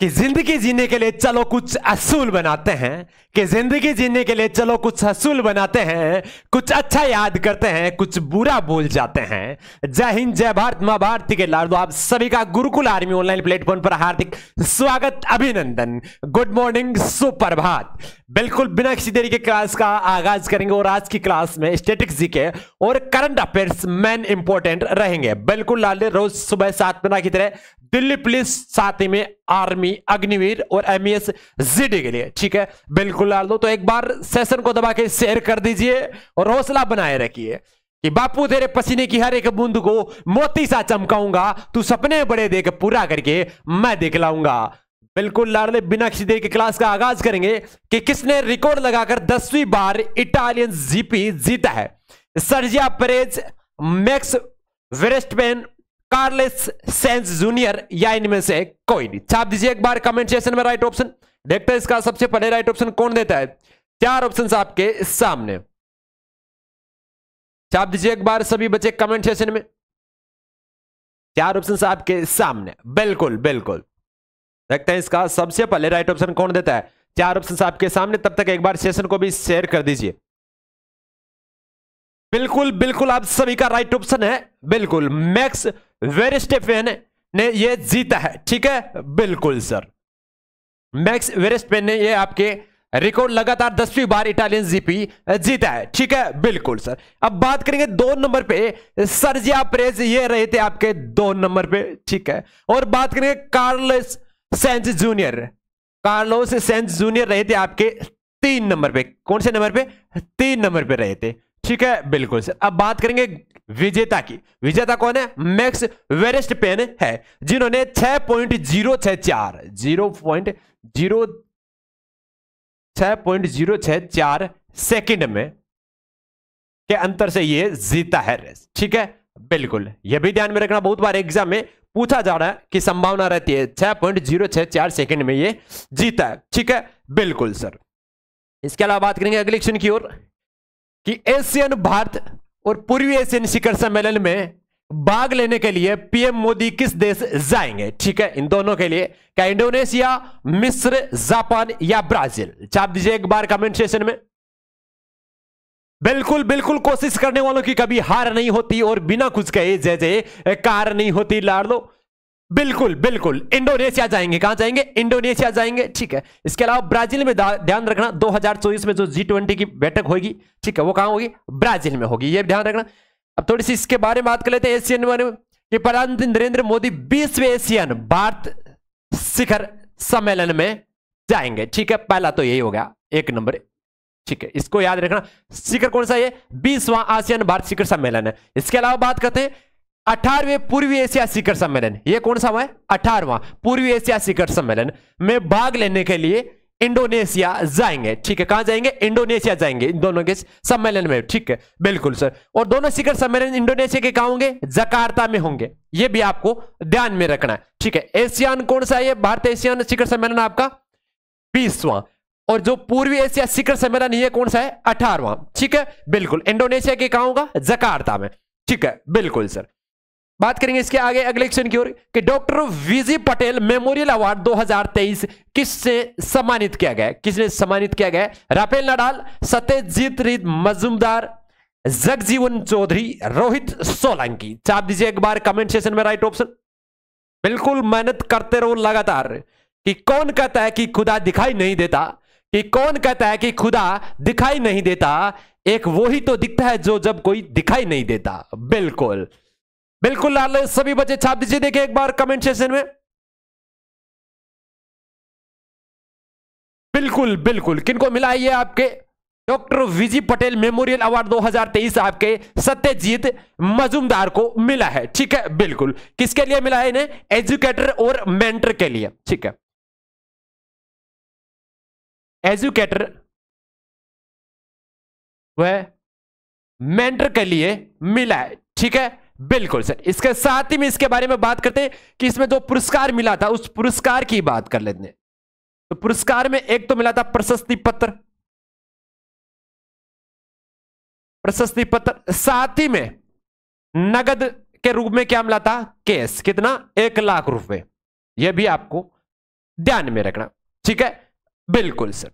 कि जिंदगी जीने के लिए चलो कुछ असूल बनाते हैं कि जिंदगी जीने के लिए चलो कुछ असूल बनाते हैं कुछ अच्छा याद करते हैं कुछ बुरा भूल जाते हैं जय हिंद जय भारत मां भारती के लाडो आप सभी का गुरुकुल आर्मी ऑनलाइन प्लेटफॉर्म पर हार्दिक स्वागत अभिनंदन गुड मॉर्निंग सुप्रभात बिल्कुल बिना किसी देरी के क्लास का आगाज करेंगे और आज की क्लास में स्टेटिक्स जी के और करंट अफेयर्स मेन इंपॉर्टेंट रहेंगे बिल्कुल लाल रोज सुबह सात बना की तरह दिल्ली पुलिस साथ ही में आर्मी अग्निवीर और एम जीडी के लिए ठीक है बिल्कुल डाल दो तो एक बार सेशन को दबा के शेयर कर दीजिए और हौसला बनाए रखिए कि बापू तेरे पसीने की हर एक बूंद को मोती सा चमकाऊंगा तू सपने बड़े देख पूरा करके मैं देख लाऊंगा बिल्कुल लाडले बिना किसी देर के क्लास का आगाज करेंगे कि किसने रिकॉर्ड लगाकर दसवीं बार इटालियन जीपी जीता है Sergio Perez Max Verstappen Carlos Sainz junior या इनमें से कोई नहीं छाप दीजिए एक बार कमेंट सेशन में राइट ऑप्शन देखते हैं इसका सबसे पहले राइट ऑप्शन कौन देता है चार ऑप्शन आपके सामने छाप दीजिए एक बार सभी बच्चे कमेंट सेशन में चार ऑप्शन आपके सामने बिल्कुल बिल्कुल देखते हैं इसका सबसे पहले राइट ऑप्शन कौन देता है चार ऑप्शन आपके सामने तब तक एक बार सेशन को भी शेयर कर दीजिए बिल्कुल बिल्कुल आप सभी का राइट ऑप्शन है बिल्कुल मैक्स वेरिस्टेफेन ने ये जीता है ठीक है बिल्कुल सर मैक्स वेरिस्टेन ने ये आपके रिकॉर्ड लगातार दसवीं बार इटालियन जीपी जीता है ठीक है बिल्कुल सर अब बात करेंगे दो नंबर पे सर्जिया प्रेस ये रहे थे आपके दो नंबर पे ठीक है और बात करेंगे Carlos Sainz junior Carlos Sainz junior रहे थे आपके तीन नंबर पे कौन से नंबर पे तीन नंबर पे रहे थे ठीक है बिल्कुल सर अब बात करेंगे विजेता की विजेता कौन है मैक्स वेरेस्ट पेन है जिन्होंने छह पॉइंट जीरो छह चार जीरो पॉइंट जीरो छह पॉइंट जीरो छह चार सेकेंड में के अंतर से ये जीता है रेस ठीक है बिल्कुल यह भी ध्यान में रखना बहुत बार एग्जाम में पूछा जा रहा है कि संभावना रहती है छह पॉइंट जीरो छह चार सेकेंड में ये जीता है ठीक है बिल्कुल सर इसके अलावा बात करेंगे अगले क्वेश्चन की ओर कि एशियन भारत और पूर्वी एशियन शिखर सम्मेलन में भाग लेने के लिए पीएम मोदी किस देश जाएंगे ठीक है इन दोनों के लिए क्या इंडोनेशिया मिस्र जापान या ब्राजील चाप दीजिए एक बार कमेंट सेशन में बिल्कुल बिल्कुल कोशिश करने वालों की कभी हार नहीं होती और बिना कुछ कहे जय जय कार नहीं होती लाड़ दो बिल्कुल बिल्कुल इंडोनेशिया जाएंगे कहां जाएंगे इंडोनेशिया जाएंगे ठीक है इसके अलावा ब्राजील में ध्यान रखना 2024 में जो जी ट्वेंटी की बैठक होगी ठीक है वो कहां होगी ब्राजील में होगी ये ध्यान रखना अब थोड़ी सी इसके बारे में बात कर लेते हैं एशियन में कि प्रधानमंत्री नरेंद्र मोदी बीसवें एशियन भारत शिखर सम्मेलन में जाएंगे ठीक है पहला तो यही हो गया एक नंबर ठीक है इसको याद रखना शिखर कौन सा ये बीसवां आसियन भारत शिखर सम्मेलन है इसके अलावा बात करते हैं अठारवे पूर्वी एशिया शिखर सम्मेलन ये कौन सा हुआ है अठारवा पूर्वी एशिया शिखर सम्मेलन में भाग लेने के लिए इंडोनेशिया जाएंगे ठीक है कहां जाएंगे इंडोनेशिया जाएंगे दोनों के सम्मेलन में ठीक है बिल्कुल सर और दोनों शिखर सम्मेलन इंडोनेशिया के कहा होंगे जकार्ता में होंगे ये भी आपको ध्यान में रखना है ठीक है एशियान कौन सा है भारत एशियान शिखर सम्मेलन आपका बीसवां और जो पूर्वी एशिया शिखर सम्मेलन ये कौन सा है अठारवा ठीक है बिल्कुल इंडोनेशिया के कहा होगा जकार्ता में ठीक है बिल्कुल सर बात करेंगे इसके आगे अगले क्वेश्चन की ओर कि doctor V G Patel memorial award 2023 किससे सम्मानित किया गया किसने सम्मानित किया गया राफेल नडाल सत्यजीत रीत मजुमदार जगजीवन चौधरी रोहित सोलंकी चाप दीजिए एक बार कमेंट सेशन में राइट ऑप्शन बिल्कुल मेहनत करते रहो लगातार कि कौन कहता है कि खुदा दिखाई नहीं देता कि कौन कहता है कि खुदा दिखाई नहीं देता एक वो ही तो दिखता है जो जब कोई दिखाई नहीं देता बिल्कुल बिल्कुल लाल सभी बच्चे छाप दीजिए देखिए एक बार कमेंट सेशन में बिल्कुल बिल्कुल किनको मिला ये आपके doctor V G Patel memorial award 2023 आपके सत्यजीत मजुमदार को मिला है ठीक है बिल्कुल किसके लिए मिला है इन्हें एजुकेटर और मेंटर के लिए ठीक है एजुकेटर वह मेंटर के लिए मिला है ठीक है बिल्कुल सर इसके साथ ही में इसके बारे में बात करते हैं कि इसमें जो पुरस्कार मिला था उस पुरस्कार की बात कर लेते हैं तो पुरस्कार में एक तो मिला था प्रशस्ति पत्र प्रशस्ति पत्र साथ ही में नगद के रूप में क्या मिला था केस कितना एक लाख रुपए यह भी आपको ध्यान में रखना ठीक है बिल्कुल सर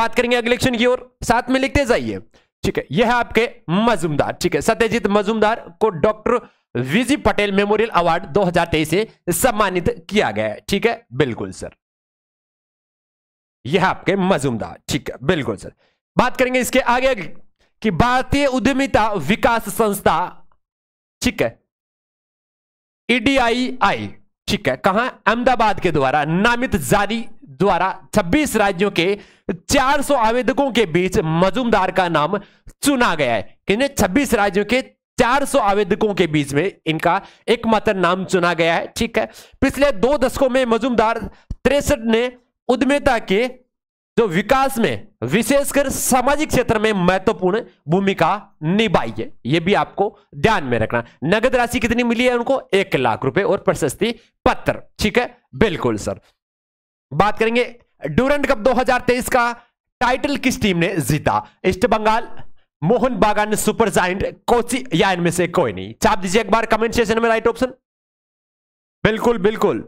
बात करेंगे अगले क्षण की ओर साथ में लिखते जाइए ठीक है यह है आपके मजुमदार ठीक है सत्यजीत मजुमदार को doctor V G Patel memorial award 2023 से सम्मानित किया गया है ठीक है बिल्कुल सर यह आपके मजुमदार ठीक है बिल्कुल सर बात करेंगे इसके आगे कि भारतीय उद्यमिता विकास संस्था ठीक है ईडीआईआई e ठीक है कहा अहमदाबाद के द्वारा नामित जारी द्वारा 26 राज्यों के 400 आवेदकों के बीच मजूमदार का नाम चुना गया है किन्हें 26 राज्यों के 400 आवेदकों के बीच में इनका एकमात्र नाम चुना गया है ठीक है पिछले दो दशकों में मजूमदार तिरसठ ने उद्यमिता के जो विकास में विशेषकर सामाजिक क्षेत्र में महत्वपूर्ण भूमिका निभाई है यह भी आपको ध्यान में रखना नगद राशि कितनी मिली है उनको एक लाख रुपए और प्रशस्ति पत्र ठीक है बिल्कुल सर बात करेंगे ड्यूरेंट कप 2023 का टाइटल किस टीम ने जीता ईस्ट बंगाल मोहन बागान सुपर जाइंट कोची या इनमें से कोई नहीं चाप दीजिए एक बार कमेंट सेशन में राइट ऑप्शन बिल्कुल बिल्कुल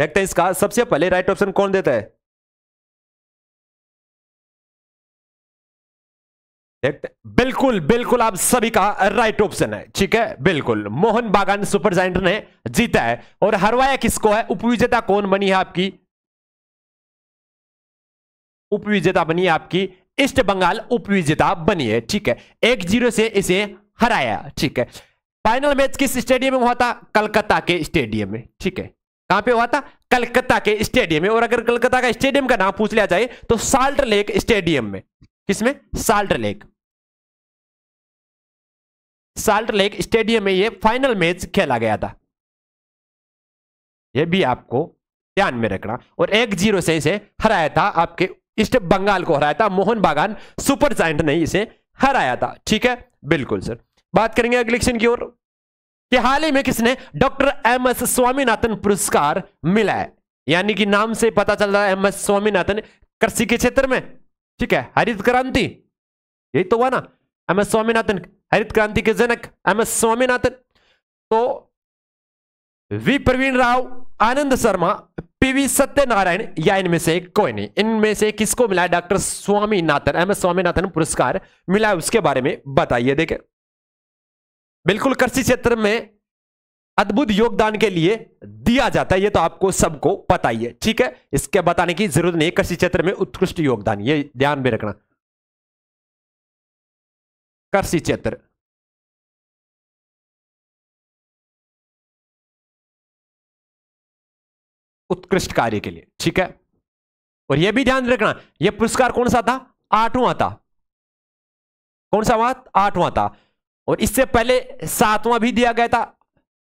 देखते हैं इसका सबसे पहले राइट ऑप्शन कौन देता है देखते बिल्कुल बिल्कुल आप सभी का राइट ऑप्शन है ठीक है बिल्कुल मोहन बागान सुपर जाइंट ने जीता है और हरवाया किसको है उपविजेता कौन बनी है आपकी उपविजेता बनी है आपकी ईस्ट बंगाल उपविजेता बनी है ठीक है एक जीरो से इसे हराया ठीक है फाइनल मैच किस स्टेडियम में हुआ था कलकत्ता के स्टेडियम में ठीक है कहां पे हुआ था कलकत्ता के स्टेडियम में और अगर कलकत्ता का स्टेडियम का नाम पूछ लिया जाए तो साल्ट लेक स्टेडियम में किसमें salt lake salt lake stadium में यह फाइनल मैच खेला गया था यह भी आपको ध्यान में रखना और एक जीरो से इसे हराया था आपके ईस्ट बंगाल को हराया था मोहन बागान सुपर जाइंट ने इसे हराया था ठीक है बिल्कुल सर बात करेंगे अगले क्वेश्चन की ओर कि हाल ही में किसने डॉक्टर एम एस स्वामीनाथन पुरस्कार मिला है यानी कि नाम से पता चल रहा है एम एस स्वामीनाथन कृषि के क्षेत्र में ठीक है हरित क्रांति यही तो हुआ ना एम एस स्वामीनाथन हरित क्रांति के जनक एम एस स्वामीनाथन तो वी प्रवीण राव आनंद शर्मा पीवी सत्यनारायण या इनमें से कोई नहीं इनमें से किसको मिला है doctor Swaminathan M S Swaminathan पुरस्कार मिला है उसके बारे में बताइए देखे बिल्कुल कृषि क्षेत्र में अद्भुत योगदान के लिए दिया जाता है ये तो आपको सबको पता ही है ठीक है इसके बताने की जरूरत नहीं कृषि क्षेत्र में उत्कृष्ट योगदान ये ध्यान में रखना कृषि क्षेत्र उत्कृष्ट कार्य के लिए ठीक है और यह भी ध्यान रखना यह पुरस्कार कौन सा था आठवां था कौन सा हुआ आठवां था और इससे पहले सातवां भी दिया गया था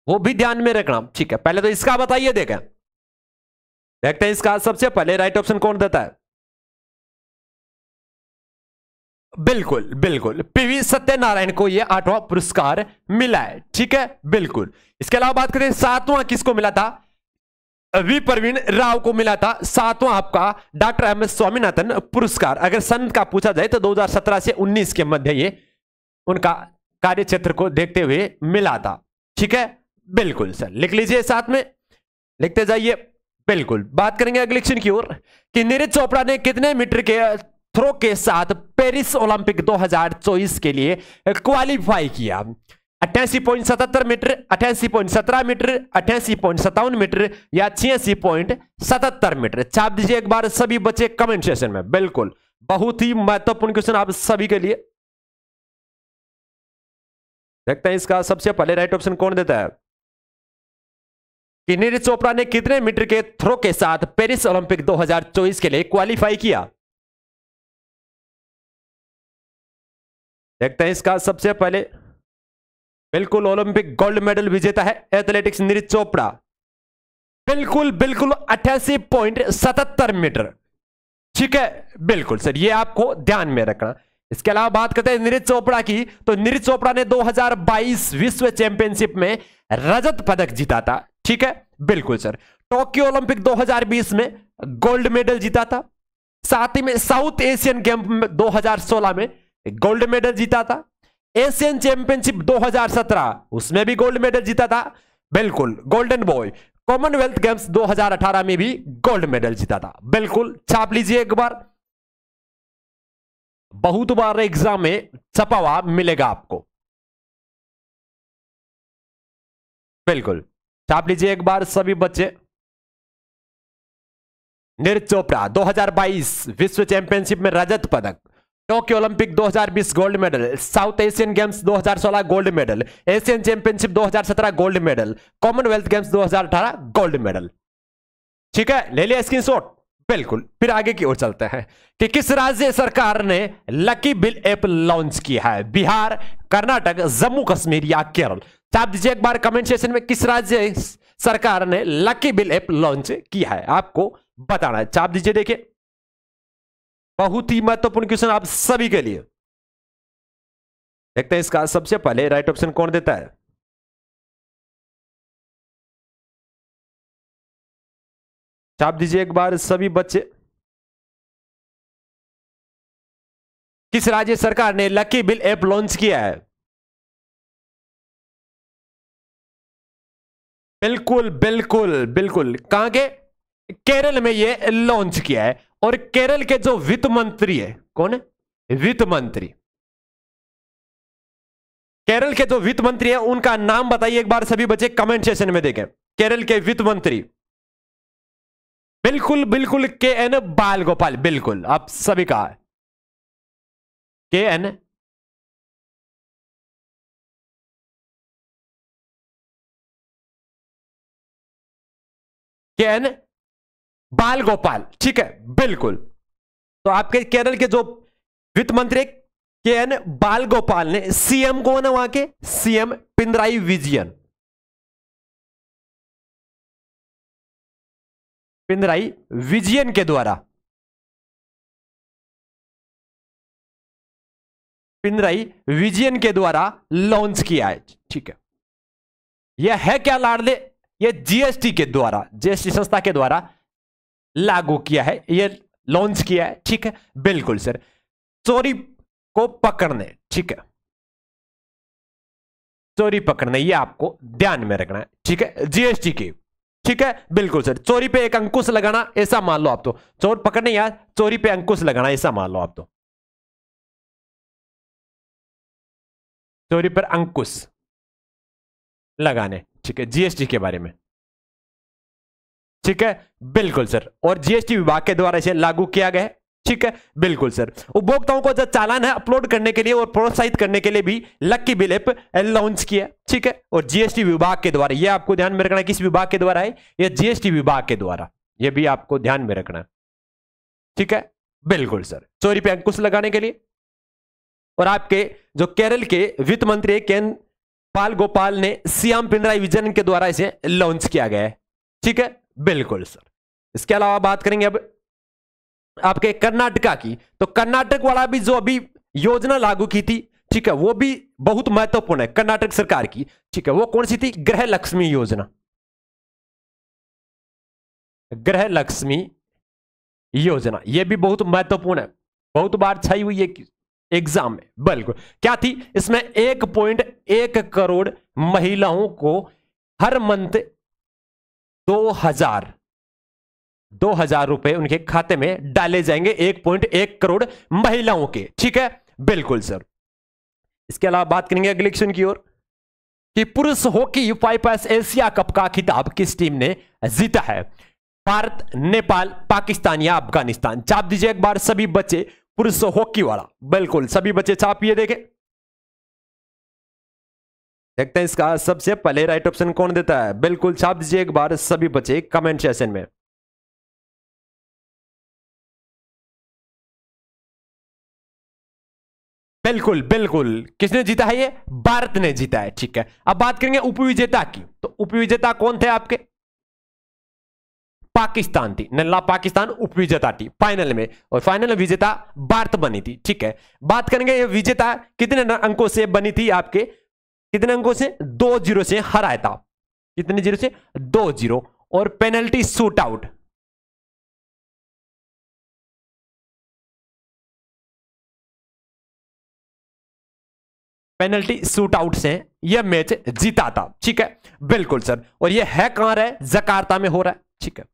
वो भी ध्यान में रखना ठीक है पहले तो इसका बताइए देखें देखते हैं इसका सबसे पहले राइट ऑप्शन कौन देता है बिल्कुल बिल्कुल पीवी सत्यनारायण को यह आठवां पुरस्कार मिला है ठीक है बिल्कुल इसके अलावा बात करें सातवां किसको मिला था वी प्रवीण राव को मिला था सातवां आपका डॉक्टर एम एस स्वामीनाथन पुरस्कार अगर सन का पूछा जाए तो 2017 से 19 के मध्य ये उनका कार्य क्षेत्र को देखते हुए मिला था ठीक है बिल्कुल सर लिख लीजिए साथ में लिखते जाइए बिल्कुल बात करेंगे अगले क्षण की ओर कि नीरज चोपड़ा ने कितने मीटर के थ्रो के साथ पेरिस ओलंपिक 2024 के लिए क्वालिफाई किया अट्ठासी पॉइंट सतहत्तर मीटर अट्ठासी पॉइंट सत्रह मीटर अट्ठासी पॉइंट सत्तावन मीटर या छियासी पॉइंट सतहत्तर मीटर छाप दीजिए एक बार सभी बच्चे कमेंट सेशन में बिल्कुल बहुत ही महत्वपूर्ण क्वेश्चन आप सभी के लिए देखते हैं इसका सबसे पहले राइट ऑप्शन कौन देता है कि नीरज चोपड़ा ने कितने मीटर के थ्रो के साथ पेरिस ओलंपिक 2024 के लिए क्वालिफाई किया देखते हैं इसका सबसे पहले बिल्कुल ओलंपिक गोल्ड मेडल विजेता है एथलेटिक्स नीरज चोपड़ा बिल्कुल बिल्कुल अठासी पॉइंट सतहत्तर मीटर ठीक है बिल्कुल सर ये आपको ध्यान में रखना इसके अलावा बात करते हैं नीरज चोपड़ा की तो नीरज चोपड़ा ने 2022 विश्व चैंपियनशिप में रजत पदक जीता था ठीक है बिल्कुल सर टोक्यो ओलंपिक 2020 में गोल्ड मेडल जीता था साथ ही में साउथ एशियन गेम दो में गोल्ड मेडल जीता था एशियन चैंपियनशिप 2017 उसमें भी गोल्ड मेडल जीता था बिल्कुल गोल्डन बॉय कॉमनवेल्थ गेम्स 2018 में भी गोल्ड मेडल जीता था बिल्कुल छाप लीजिए एक बार बहुत बार एग्जाम में छपावा मिलेगा आपको बिल्कुल छाप लीजिए एक बार सभी बच्चे नीरज चोपड़ा 2022 विश्व चैंपियनशिप में रजत पदक Tokyo Olympic 2020 gold medal south Asian games 2016 gold medal Asian championship 2017 gold medal commonwealth games 2018 gold medal ठीक है ले लिया स्क्रीन शॉट बिल्कुल फिर आगे की ओर चलते हैं कि किस राज्य सरकार ने लकी बिल ऐप लॉन्च किया है बिहार कर्नाटक जम्मू कश्मीर या केरल तो आप दीजिए एक बार कमेंट सेशन में किस राज्य सरकार ने लकी बिल ऐप लॉन्च किया है आपको बताना है चाप तो दीजिए देखिए बहुत ही महत्वपूर्ण क्वेश्चन आप सभी के लिए देखते हैं इसका सबसे पहले राइट ऑप्शन कौन देता है छाप दीजिए एक बार सभी बच्चे किस राज्य सरकार ने लकी बिल ऐप लॉन्च किया है बिल्कुल बिल्कुल बिल्कुल कहां के केरल में ये लॉन्च किया है और केरल के जो वित्त मंत्री है कौन है वित्त मंत्री केरल के जो वित्त मंत्री है उनका नाम बताइए एक बार सभी बच्चे कमेंट सेशन में देखें केरल के वित्त मंत्री बिल्कुल बिल्कुल के एन बाल गोपाल बिल्कुल आप सभी कहा के एन के एन बाल गोपाल ठीक है बिल्कुल तो आपके केरल के जो वित्त मंत्री के एन बाल गोपाल ने सीएम कौन है वहां के सीएम पिंदराई विजयन पिंदराई विजयन के द्वारा पिंदराई विजयन के द्वारा लॉन्च किया है ठीक है यह है क्या लाडले यह जीएसटी के द्वारा जीएसटी संस्था के द्वारा लागू किया है ये लॉन्च किया है ठीक है बिल्कुल सर चोरी को पकड़ने ठीक है चोरी पकड़ने ये आपको ध्यान में रखना है ठीक है जीएसटी के ठीक है बिल्कुल सर चोरी पे एक अंकुश लगाना ऐसा मान लो आप तो चोर पकड़ने यार चोरी पे अंकुश लगाना ऐसा मान लो आप तो चोरी पर अंकुश लगाने ठीक है जीएसटी के बारे में ठीक है बिल्कुल सर और जीएसटी विभाग के द्वारा इसे लागू किया गया ठीक है बिल्कुल सर उपभोक्ताओं को जो चालान है अपलोड करने के लिए और प्रोत्साहित करने के लिए भी लक्की बिल एप लॉन्च किया ठीक है और जीएसटी विभाग के द्वारा यह आपको ध्यान में रखना है किस विभाग के द्वारा है यह जीएसटी विभाग के द्वारा यह भी आपको ध्यान में रखना है ठीक है बिल्कुल सर चोरी पे अंकुश लगाने के लिए और आपके जो केरल के वित्त मंत्री के पाल गोपाल ने सीएम पिनराई विजन के द्वारा इसे लॉन्च किया गया है ठीक है बिल्कुल सर इसके अलावा बात करेंगे अब आपके कर्नाटका की तो कर्नाटक वाला भी जो अभी योजना लागू की थी ठीक है वो भी बहुत महत्वपूर्ण है कर्नाटक सरकार की ठीक है वो कौन सी थी ग्रह लक्ष्मी योजना ग्रह लक्ष्मी योजना ये भी बहुत महत्वपूर्ण है बहुत बार छाई हुई है एग्जाम में बिल्कुल क्या थी इसमें एक पॉइंट एक करोड़ महिलाओं को हर मंथ दो हजार दो हजार रुपए उनके खाते में डाले जाएंगे एक पॉइंट एक करोड़ महिलाओं के ठीक है बिल्कुल सर इसके अलावा बात करेंगे अगले क्वेश्चन की ओर कि पुरुष हॉकी पास एशिया कप का खिताब किस टीम ने जीता है भारत नेपाल पाकिस्तान या अफगानिस्तान चाप दीजिए एक बार सभी बच्चे पुरुष हॉकी वाला बिल्कुल सभी बच्चे चाप ये देखे देखते हैं इसका सबसे पहले राइट ऑप्शन कौन देता है बिल्कुल छाप दीजिए एक बार सभी बच्चे कमेंट सेशन में बिल्कुल बिल्कुल किसने जीता है ये भारत ने जीता है ठीक है अब बात करेंगे उपविजेता की तो उपविजेता कौन थे आपके पाकिस्तान थी नल्ला पाकिस्तान उपविजेता थी फाइनल में और फाइनल विजेता भारत बनी थी ठीक है बात करेंगे ये विजेता कितने अंकों से बनी थी आपके कितने अंकों से दो जीरो से हराया था कितने जीरो से दो जीरो और penalty shoot out penalty shoot out से यह मैच जीता था ठीक है बिल्कुल सर और यह है कहां रहा है जकार्ता में हो रहा है ठीक है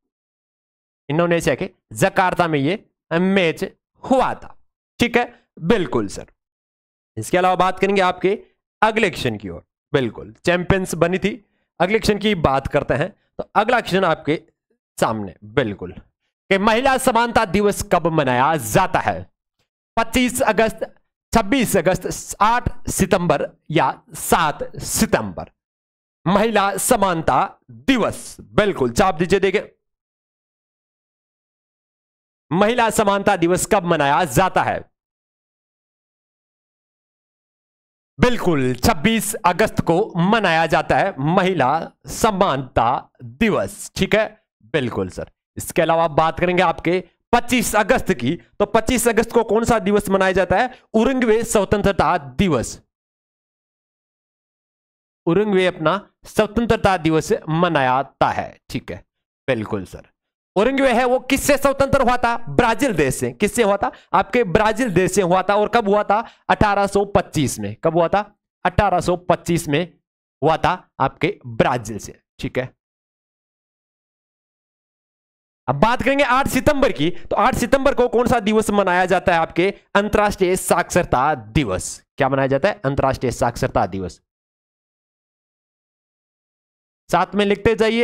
इंडोनेशिया के जकार्ता में यह मैच हुआ था ठीक है बिल्कुल सर इसके अलावा बात करेंगे आपके अगले एक्शन की ओर बिल्कुल चैंपियंस बनी थी अगले क्षण की बात करते हैं तो अगला एक्शन आपके सामने बिल्कुल कि महिला समानता दिवस कब मनाया जाता है 25 अगस्त 26 अगस्त 8 सितंबर या 7 सितंबर महिला समानता दिवस बिल्कुल चाप दीजिए देखिए महिला समानता दिवस कब मनाया जाता है बिल्कुल 26 अगस्त को मनाया जाता है महिला समानता दिवस ठीक है बिल्कुल सर इसके अलावा बात करेंगे आपके 25 अगस्त की तो 25 अगस्त को कौन सा दिवस मनाया जाता है उरंगवे स्वतंत्रता दिवस उरंगवे अपना स्वतंत्रता दिवस जाता है ठीक है बिल्कुल सर औरंगजेब है वो किससे स्वतंत्र हुआ था ब्राजील देश से किससे हुआ था आपके ब्राजील देश से हुआ था और कब हुआ था 1825 में कब हुआ था 1825 में हुआ था आपके ब्राजील से ठीक है अब बात करेंगे 8 सितंबर की तो 8 सितंबर को कौन सा दिवस मनाया जाता है आपके अंतर्राष्ट्रीय साक्षरता दिवस क्या मनाया जाता है अंतर्राष्ट्रीय साक्षरता दिवस साथ में लिखते जाइए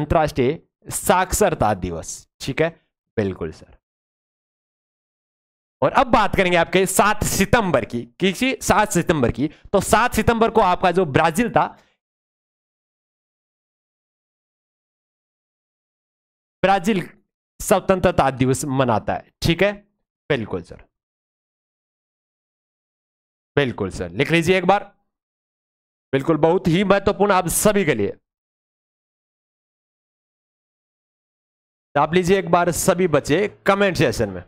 अंतर्राष्ट्रीय साक्षरता दिवस ठीक है बिल्कुल सर और अब बात करेंगे आपके सात सितंबर की किसी सात सितंबर की तो सात सितंबर को आपका जो ब्राजील था ब्राजील स्वतंत्रता दिवस मनाता है ठीक है बिल्कुल सर बिल्कुल सर लिख लीजिए एक बार बिल्कुल बहुत ही महत्वपूर्ण आप सभी के लिए तो आप लीजिए एक बार सभी बच्चे कमेंट सेशन में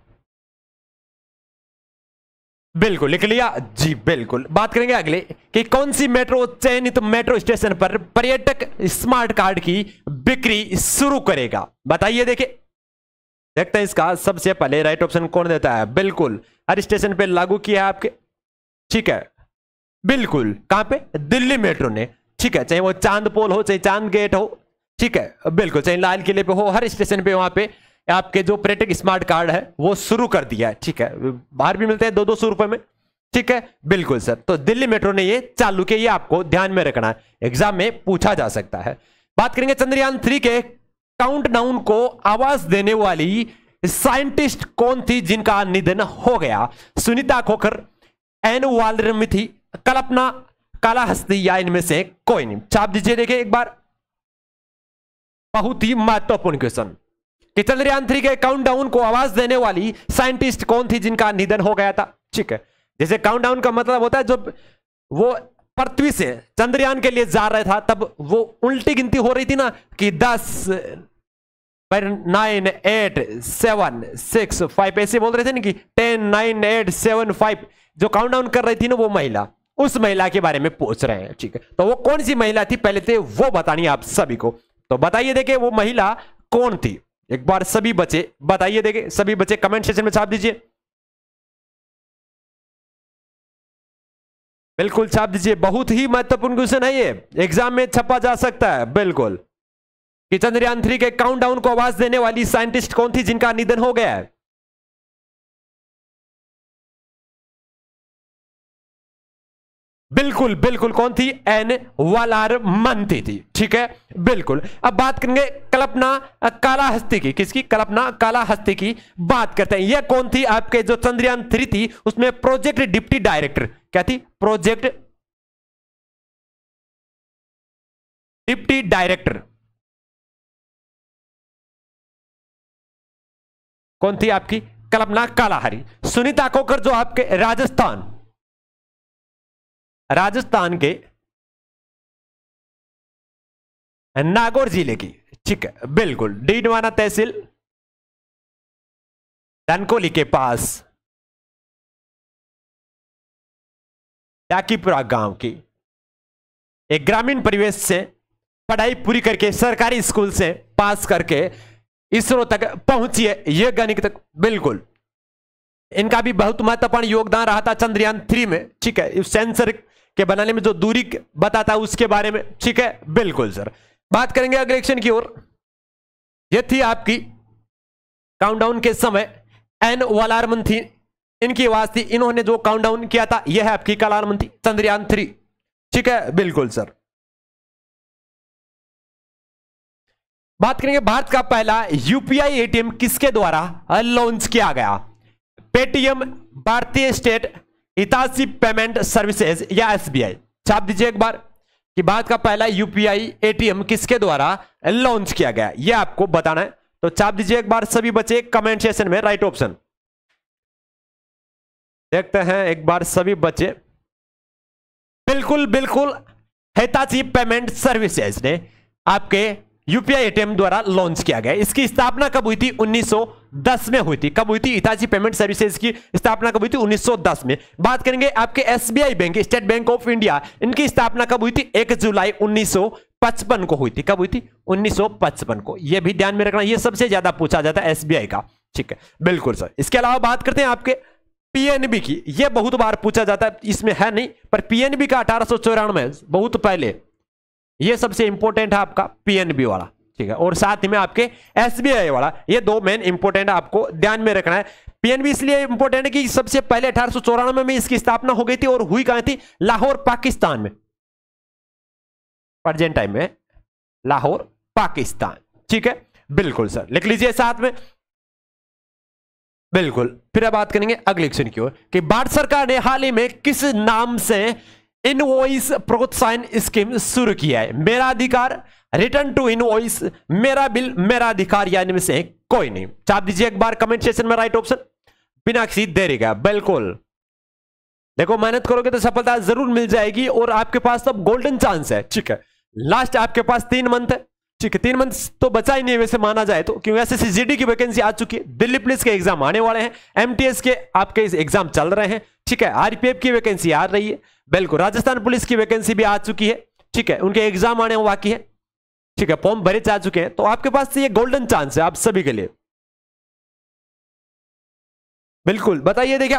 बिल्कुल लिख लिया जी बिल्कुल बात करेंगे अगले कि कौन सी मेट्रो चयनित तो मेट्रो स्टेशन पर पर्यटक स्मार्ट कार्ड की बिक्री शुरू करेगा बताइए देखे देखते हैं इसका सबसे पहले राइट ऑप्शन कौन देता है बिल्कुल हर स्टेशन पे लागू किया है आपके ठीक है बिल्कुल कहां पे दिल्ली मेट्रो ने ठीक है चाहे वो चांद पोल हो चाहे चांद गेट हो ठीक है बिल्कुल चाहे लाल किले पे हो हर स्टेशन पे वहां पे आपके जो पर्यटक स्मार्ट कार्ड है वो शुरू कर दिया है ठीक है बाहर भी मिलते हैं दो दो सौ रुपए में ठीक है बिल्कुल सर तो दिल्ली मेट्रो ने ये चालू किया ये आपको ध्यान में रखना है एग्जाम में पूछा जा सकता है बात करेंगे चंद्रयान थ्री के काउंट को आवाज देने वाली साइंटिस्ट कौन थी जिनका निधन हो गया सुनीता खोखर एन वाली कल्पना काला हस्ती या इनमें से कोई नहीं छाप दीजिए देखिए एक बार बहुत ही महत्वपूर्ण क्वेश्चन कि चंद्रयान थ्री के काउंटडाउन को आवाज देने वाली साइंटिस्ट कौन थी जिनका निधन हो गया था ठीक है जैसे काउंटडाउन का मतलब होता है जब वो पृथ्वी से चंद्रयान के लिए जा रहा था तब वो उल्टी गिनती हो रही थी ना कि दस पर nine eight seven six five ऐसे बोल रहे थे ना कि ten nine eight seven five जो काउंटडाउन कर रही थी ना वो महिला उस महिला के बारे में पूछ रहे हैं ठीक है तो वो कौन सी महिला थी पहले थे तो वो बतानी आप सभी को तो बताइए देखे वो महिला कौन थी एक बार सभी बच्चे बताइए देखे सभी बच्चे कमेंट सेक्शन में छाप दीजिए बिल्कुल छाप दीजिए बहुत ही महत्वपूर्ण क्वेश्चन है ये एग्जाम में छपा जा सकता है बिल्कुल कि चंद्रयान थ्री के काउंटडाउन को आवाज देने वाली साइंटिस्ट कौन थी जिनका निधन हो गया है बिल्कुल बिल्कुल कौन थी एन वालार मंती थी ठीक है बिल्कुल अब बात करेंगे कल्पना काला हस्ती की किसकी कल्पना काला हस्ती की बात करते हैं यह कौन थी आपके जो चंद्रयान थ्री थी उसमें प्रोजेक्ट डिप्टी डायरेक्टर क्या थी प्रोजेक्ट डिप्टी डायरेक्टर कौन थी आपकी कल्पना कालाहारी सुनीता कोकर जो आपके राजस्थान राजस्थान के नागौर जिले की ठीक है बिल्कुल डीडवाना तहसील धनकोली के पास टाकीपुरा गांव की एक ग्रामीण परिवेश से पढ़ाई पूरी करके सरकारी स्कूल से पास करके इसरो तक पहुंची है ये गणित तक बिल्कुल इनका भी बहुत महत्वपूर्ण योगदान रहा था चंद्रयान थ्री में ठीक है सेंसर के बनाने में जो दूरी बताता है उसके बारे में ठीक है बिल्कुल सर बात करेंगे अगले क्वेश्चन की ओर ये थी आपकी काउंटडाउन के समय एन वालारमन थी इनकी आवाज थी इन्होंने जो काउंटडाउन किया था यह है आपकी कलार मंथी चंद्रयान थ्री ठीक है बिल्कुल सर बात करेंगे भारत का पहला यूपीआई एटीएम किसके द्वारा लॉन्च किया गया पेटीएम भारतीय स्टेट हिताशी पेमेंट सर्विसेज या एसबीआई छाप दीजिए एक बार कि भारत का पहला यूपीआई एटीएम किसके द्वारा लॉन्च किया गया यह आपको बताना है तो छाप दीजिए एक बार सभी बच्चे कमेंट सेशन में राइट ऑप्शन देखते हैं एक बार सभी बच्चे बिल्कुल बिल्कुल हिताची पेमेंट सर्विसेज ने आपके यूपीआई एटीएम द्वारा लॉन्च किया गया इसकी स्थापना कब हुई थी 1910 में हुई थी कब हुई थी इताची पेमेंट सर्विसेज की स्थापना कब हुई थी 1910 में बात करेंगे आपके SBI bank state bank of India इनकी स्थापना कब हुई थी 1 जुलाई 1955 को हुई थी कब हुई थी 1955 को यह भी ध्यान में रखना यह सबसे ज्यादा पूछा जाता है एसबीआई का ठीक है बिल्कुल सर इसके अलावा बात करते हैं आपके पीएनबी की यह बहुत बार पूछा जाता है इसमें है नहीं पर पीएनबी का अठारह बहुत पहले ये सबसे इंपॉर्टेंट है आपका पीएनबी वाला ठीक है और साथ ही में आपके एसबीआई वाला ये दो मेन इंपॉर्टेंट आपको ध्यान में रखना है पीएनबी इसलिए इंपॉर्टेंट है कि सबसे पहले अठारह में, में इसकी स्थापना हो गई थी और हुई कहां थी लाहौर पाकिस्तान में प्रजेंट टाइम में लाहौर पाकिस्तान ठीक है बिल्कुल सर लिख लीजिए साथ में बिल्कुल फिर अब बात करेंगे अगले क्वेश्चन की ओर कि भारत सरकार ने हाल ही में किस नाम से इनवॉइस प्रोत्साहन स्कीम शुरू किया है मेरा अधिकार रिटर्न टू इनवॉइस मेरा बिल मेरा अधिकार या इनमें से कोई नहीं चाप दीजिए एक बार कमेंट सेशन में राइट ऑप्शन बिना किसी देरी का बिल्कुल देखो मेहनत करोगे तो सफलता जरूर मिल जाएगी और आपके पास तो गोल्डन चांस है ठीक है लास्ट आपके पास तीन मंथ है ठीक है तीन मंथ तो बचा ही नहीं वैसे माना जाए तो क्योंकि एस एस की वैकेंसी आ चुकी है दिल्ली पुलिस के एग्जाम आने वाले हैं एमटीएस के आपके एग्जाम चल रहे हैं ठीक है आरपीएफ की वैकेंसी आ रही है बिल्कुल राजस्थान पुलिस की वैकेंसी भी आ चुकी है ठीक है उनके एग्जाम आने बाकी है ठीक है फॉर्म भरे जा चुके हैं तो आपके पास तो ये गोल्डन चांस है आप सभी के लिए बिल्कुल बताइए देखिए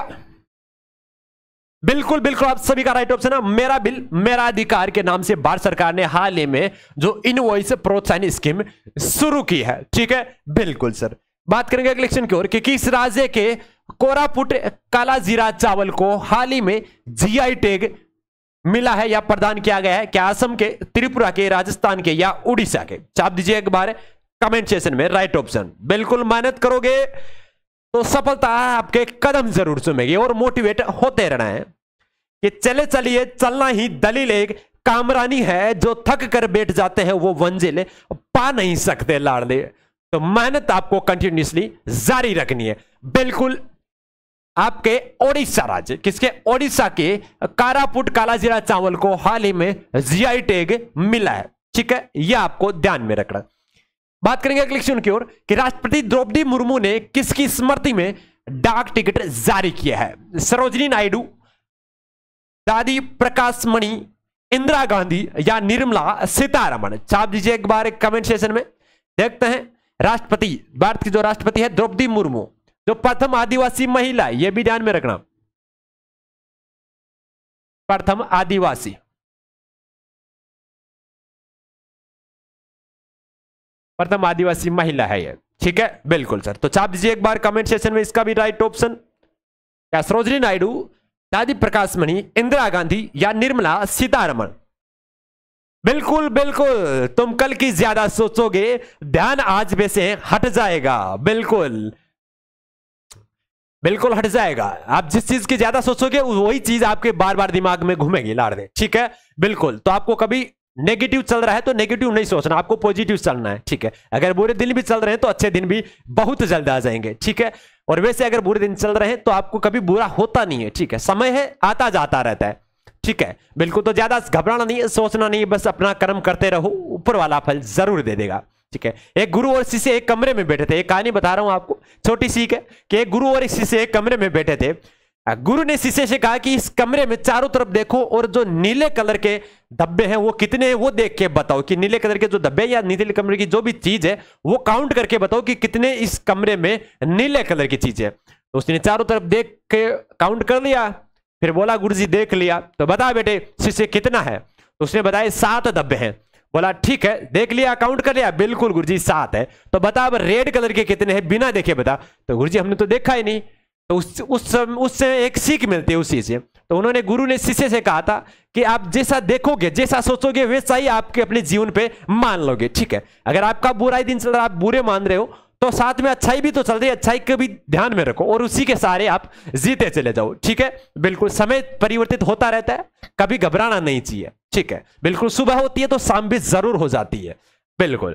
बिल्कुल बिल्कुल आप सभी का राइट ऑप्शन है मेरा बिल मेरा अधिकार के नाम से भारत सरकार ने हाल ही में जो इनवॉइस प्रोत्साहन स्कीम शुरू की है ठीक है बिल्कुल सर बात करेंगे इलेक्शन की ओर कि किस राज्य के कोरापुट काला जीरा चावल को हाल ही में जीआई टैग मिला है या प्रदान किया गया है क्या असम के त्रिपुरा के राजस्थान के या उड़ीसा के चाप दीजिए एक बार कमेंट सेशन में राइट ऑप्शन बिल्कुल मेहनत करोगे तो सफलता आपके कदम जरूर सुनेगी और मोटिवेट होते रहना है कि चले चलिए चलना ही दलील एक कामरानी है जो थक कर बैठ जाते हैं वो वंजिल पा नहीं सकते लाड़ले तो मेहनत आपको कंटिन्यूसली जारी रखनी है बिल्कुल आपके ओडिशा राज्य किसके ओडिशा के कारापुट कालाजीरा चावल को हाल ही में जीआई टैग मिला है ठीक है यह आपको ध्यान में रखना बात करेंगे अगले क्वेश्चन की ओर कि राष्ट्रपति द्रौपदी मुर्मू ने किसकी स्मृति में डाक टिकट जारी किया है सरोजनी नायडू दादी प्रकाश मणि इंदिरा गांधी या निर्मला सीतारमण छाप दीजिए एक बार एक कमेंट सेशन में देखते हैं राष्ट्रपति भारत की जो राष्ट्रपति है द्रौपदी मुर्मू जो प्रथम आदिवासी महिला यह भी ध्यान में रखना प्रथम आदिवासी प्रथम आदिवासी महिला है यह ठीक है बिल्कुल सर तो चाप दीजिए एक बार कमेंट सेशन में इसका भी राइट ऑप्शन क्या सरोजनी नायडू दादी प्रकाश मणि इंदिरा गांधी या निर्मला सीतारमण बिल्कुल बिल्कुल तुम कल की ज्यादा सोचोगे ध्यान आज में से हट जाएगा बिल्कुल बिल्कुल हट जाएगा आप जिस चीज की ज्यादा सोचोगे वही चीज आपके बार बार दिमाग में घूमेगी लाड़ दे ठीक है बिल्कुल तो आपको कभी नेगेटिव चल रहा है तो नेगेटिव नहीं सोचना आपको पॉजिटिव चलना है ठीक है अगर बुरे दिन भी चल रहे हैं तो अच्छे दिन भी बहुत जल्द आ जाएंगे ठीक है और वैसे अगर बुरे दिन चल रहे हैं तो आपको कभी बुरा होता नहीं है ठीक है समय है आता जाता रहता है ठीक है बिल्कुल तो ज्यादा घबराना नहीं है सोचना नहीं है बस अपना कर्म करते रहो ऊपर वाला फल जरूर दे देगा ठीक है एक गुरु और शिष्य एक कमरे में बैठे थे एक कहानी बता रहा हूं आपको छोटी सी है कि एक गुरु और एक शिष्य एक कमरे में बैठे थे गुरु ने शिष्य से कहा कि इस कमरे में चारों तरफ देखो और जो नीले कलर के धब्बे हैं वो कितने हैं वो देख के बताओ कि नीले कलर के जो धब्बे या नीले कमरे की जो भी चीज है वो काउंट करके बताओ कि कितने इस कमरे में नीले कलर की चीज है तो उसने चारों तरफ देख के काउंट कर लिया फिर बोला गुरु देख लिया तो बता बेटे शिष्य कितना है तो उसने बताया सात धब्बे हैं बोला ठीक है देख लिया काउंट कर लिया बिल्कुल गुरुजी सात है तो बता अब रेड कलर के कितने हैं बिना देखे बता तो गुरुजी हमने तो देखा ही नहीं तो उस उस उससे एक सीख मिलती है उसी से तो उन्होंने गुरु ने शिष्य से कहा था कि आप जैसा देखोगे जैसा सोचोगे वैसा ही आपके अपने जीवन पे मान लोगे ठीक है अगर आपका बुरा ही दिन चल रहा आप बुरे मान रहे हो तो साथ में अच्छाई भी तो चल रही है अच्छाई का भी ध्यान में रखो और उसी के सारे आप जीते चले जाओ ठीक है बिल्कुल समय परिवर्तित होता रहता है कभी घबराना नहीं चाहिए ठीक है बिल्कुल सुबह होती है तो शाम भी जरूर हो जाती है बिल्कुल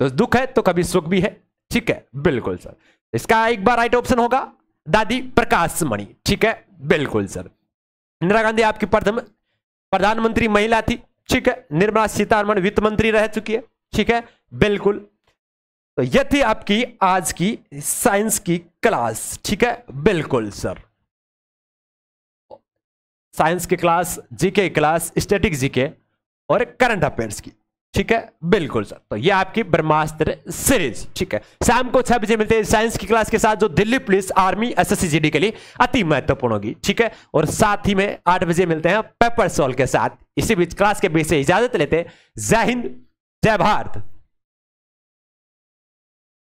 तो दुख है तो कभी सुख भी है ठीक है बिल्कुल सर इसका एक बार राइट ऑप्शन होगा दादी प्रकाश मणि ठीक है बिल्कुल सर इंदिरा गांधी आपकी प्रथम प्रधानमंत्री महिला थी ठीक है निर्मला सीतारमण वित्त मंत्री रह चुकी है ठीक है बिल्कुल तो यह थी आपकी आज की साइंस की क्लास ठीक है बिल्कुल सर साइंस की class GK class static GK और करंट अफेयर्स की ठीक है बिल्कुल सर तो ये आपकी ब्रह्मास्त्र सीरीज ठीक है शाम को छह बजे मिलते हैं साइंस की क्लास के साथ जो Delhi police army SSC GD के लिए अति महत्वपूर्ण होगी ठीक है और साथ ही में आठ बजे मिलते हैं पेपर सॉल्व के साथ इसी बीच क्लास के बीच से इजाजत लेते हैं जय हिंद जय भारत